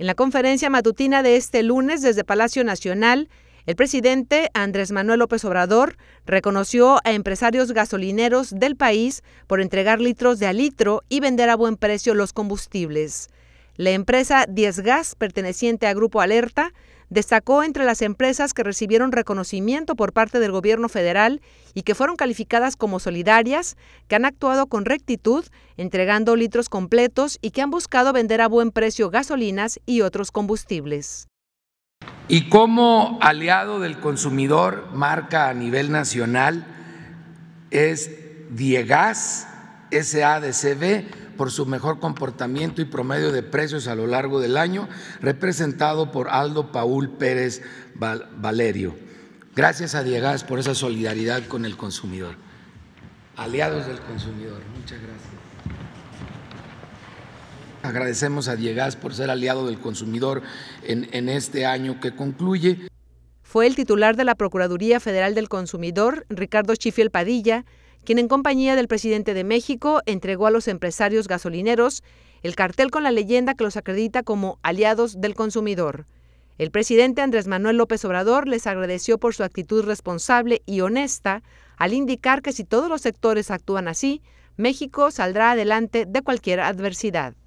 En la conferencia matutina de este lunes desde Palacio Nacional, el presidente Andrés Manuel López Obrador reconoció a empresarios gasolineros del país por entregar litros de a litro y vender a buen precio los combustibles. La empresa Gas, perteneciente a Grupo Alerta, Destacó entre las empresas que recibieron reconocimiento por parte del gobierno federal y que fueron calificadas como solidarias, que han actuado con rectitud, entregando litros completos y que han buscado vender a buen precio gasolinas y otros combustibles. Y como aliado del consumidor, marca a nivel nacional, es Diegas SADCB por su mejor comportamiento y promedio de precios a lo largo del año, representado por Aldo Paul Pérez Valerio. Gracias a Diegas por esa solidaridad con el consumidor. Aliados del consumidor, muchas gracias. Agradecemos a Diegas por ser aliado del consumidor en, este año que concluye. Fue el titular de la Procuraduría Federal del Consumidor, Ricardo Chifiel Padilla, quien en compañía del presidente de México entregó a los empresarios gasolineros el cartel con la leyenda que los acredita como aliados del consumidor. El presidente Andrés Manuel López Obrador les agradeció por su actitud responsable y honesta al indicar que si todos los sectores actúan así, México saldrá adelante de cualquier adversidad.